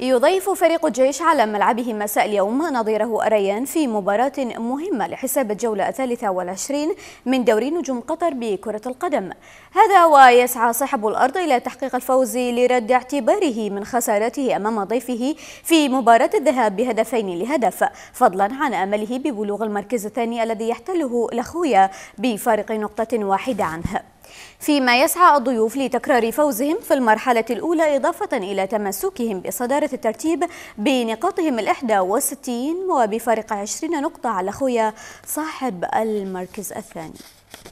يضيف فريق الجيش على ملعبه مساء اليوم نظيره أريان في مباراة مهمة لحساب الجولة الثالثة والعشرين من دوري نجوم قطر بكرة القدم هذا ويسعى صاحب الأرض إلى تحقيق الفوز لرد اعتباره من خسارته أمام ضيفه في مباراة الذهاب بهدفين لهدف فضلا عن أمله ببلوغ المركز الثاني الذي يحتله الأخوية بفارق نقطة واحدة عنه فيما يسعى الضيوف لتكرار فوزهم في المرحلة الأولى إضافة إلى تمسكهم بصدارة الترتيب بنقاطهم الإحدى وستين وبفارق 20 نقطة على خويا صاحب المركز الثاني